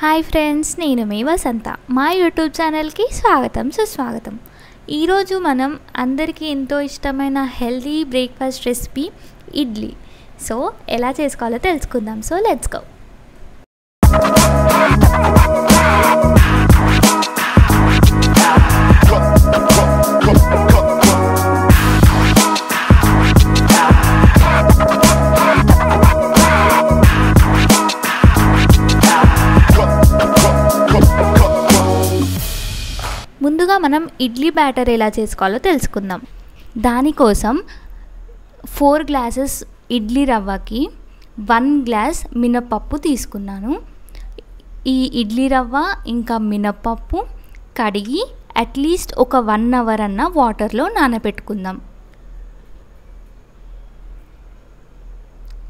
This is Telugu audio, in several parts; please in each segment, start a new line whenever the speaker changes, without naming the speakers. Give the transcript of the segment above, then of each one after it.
హాయ్ ఫ్రెండ్స్ నేను మీ వసంత మా యూట్యూబ్ ఛానల్కి స్వాగతం సుస్వాగతం ఈరోజు మనం అందరికీ ఎంతో ఇష్టమైన healthy breakfast recipe idli so ఎలా చేసుకోవాలో తెలుసుకుందాం సో లెట్స్ గో ముందుగా మనం ఇడ్లీ బ్యాటర్ ఎలా చేసుకోవాలో తెలుసుకుందాం దానికోసం ఫోర్ గ్లాసెస్ ఇడ్లీ రవ్వకి వన్ గ్లాస్ మినపప్పు తీసుకున్నాను ఈ ఇడ్లీ రవ్వ ఇంకా మినపప్పు కడిగి అట్లీస్ట్ ఒక వన్ అవర్ అన్న వాటర్లో నానబెట్టుకుందాం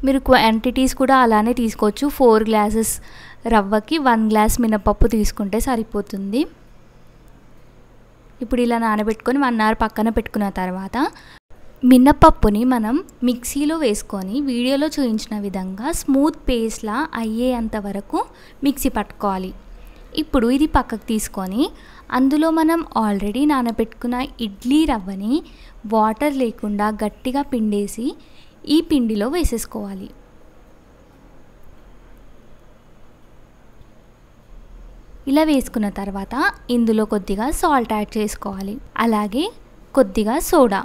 మీరు క్వాంటిటీస్ కూడా అలానే తీసుకోవచ్చు ఫోర్ గ్లాసెస్ రవ్వకి వన్ గ్లాస్ మినపప్పు తీసుకుంటే సరిపోతుంది ఇప్పుడు ఇలా నానబెట్టుకొని వన్ అవర్ పక్కన పెట్టుకున్న తర్వాత మినపప్పుని మనం మిక్సీలో వేసుకొని వీడియోలో చూపించిన విధంగా స్మూత్ పేస్ట్లా అయ్యేంత వరకు మిక్సీ పట్టుకోవాలి ఇప్పుడు ఇది పక్కకు తీసుకొని అందులో మనం ఆల్రెడీ నానబెట్టుకున్న ఇడ్లీ రవ్వని వాటర్ లేకుండా గట్టిగా పిండేసి ఈ పిండిలో వేసేసుకోవాలి ఇలా వేసుకున్న తర్వాత ఇందులో కొద్దిగా సాల్ట్ యాడ్ చేసుకోవాలి అలాగే కొద్దిగా సోడా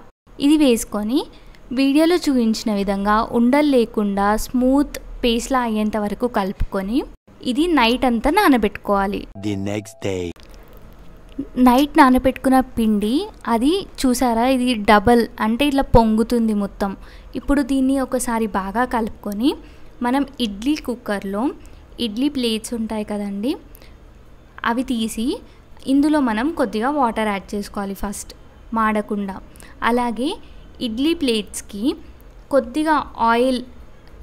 ఇది వేసుకొని వీడియోలో చూపించిన విధంగా ఉండలు లేకుండా స్మూత్ పేస్ట్లా అయ్యేంత వరకు కలుపుకొని ఇది నైట్ అంతా నానబెట్టుకోవాలి నెక్స్ట్ నైట్ నానబెట్టుకున్న పిండి అది చూసారా ఇది డబల్ అంటే ఇట్లా పొంగుతుంది మొత్తం ఇప్పుడు దీన్ని ఒకసారి బాగా కలుపుకొని మనం ఇడ్లీ కుక్కర్లో ఇడ్లీ ప్లేట్స్ ఉంటాయి కదండీ అవి తీసి ఇందులో మనం కొద్దిగా వాటర్ యాడ్ చేసుకోవాలి ఫస్ట్ మాడకుండా అలాగే ఇడ్లీ ప్లేట్స్కి కొద్దిగా ఆయిల్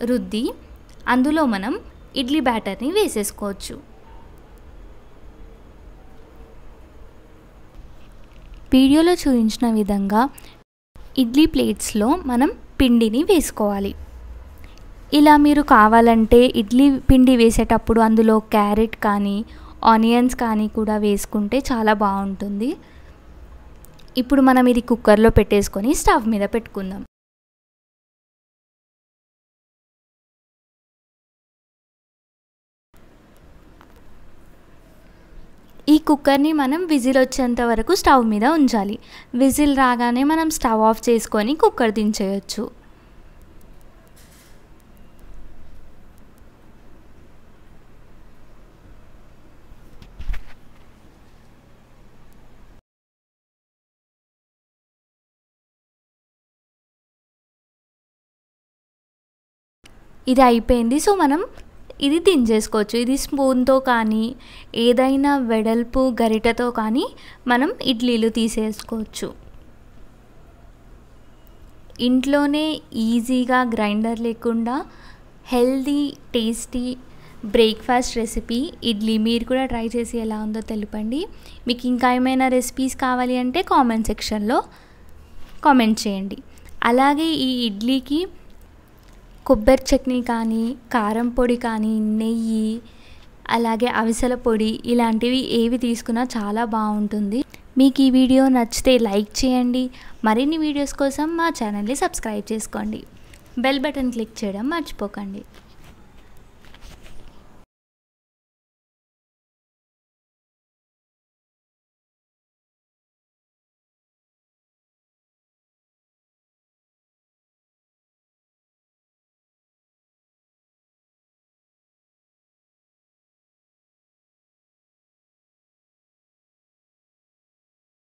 రుద్ది అందులో మనం ఇడ్లీ బ్యాటర్ని వేసేసుకోవచ్చు వీడియోలో చూపించిన విధంగా ఇడ్లీ ప్లేట్స్లో మనం పిండిని వేసుకోవాలి ఇలా మీరు కావాలంటే ఇడ్లీ పిండి వేసేటప్పుడు అందులో క్యారెట్ కానీ ఆనియన్స్ కానీ కూడా వేసుకుంటే చాలా బాగుంటుంది ఇప్పుడు మనం ఇది కుక్కర్లో పెట్టేసుకొని స్టవ్ మీద పెట్టుకుందాం ఈ కుక్కర్ని మనం విజిల్ వచ్చేంత వరకు స్టవ్ మీద ఉంచాలి విజిల్ రాగానే మనం స్టవ్ ఆఫ్ చేసుకొని కుక్కర్ దించేయచ్చు ఇది అయిపోయింది సో మనం ఇది దించేసుకోవచ్చు ఇది స్పూన్తో కానీ ఏదైనా వెడల్పు గరిటతో కానీ మనం ఇడ్లీలు తీసేసుకోవచ్చు ఇంట్లోనే ఈజీగా గ్రైండర్ లేకుండా healthy tasty breakfast recipe idli మీరు కూడా ట్రై చేసి ఎలా ఉందో తెలుపండి మీకు ఇంకా ఏమైనా రెసిపీస్ కావాలి అంటే కామెంట్ సెక్షన్లో కామెంట్ చేయండి అలాగే ఈ ఇడ్లీకి కొబ్బరి చట్నీ కానీ కారం పొడి కానీ నెయ్యి అలాగే అవిసెల పొడి ఇలాంటివి ఏవి తీసుకున్నా చాలా బాగుంటుంది మీకు ఈ వీడియో నచ్చితే లైక్ చేయండి మరిన్ని వీడియోస్ కోసం మా ఛానల్ని సబ్స్క్రైబ్ చేసుకోండి బెల్ బటన్ క్లిక్ చేయడం మర్చిపోకండి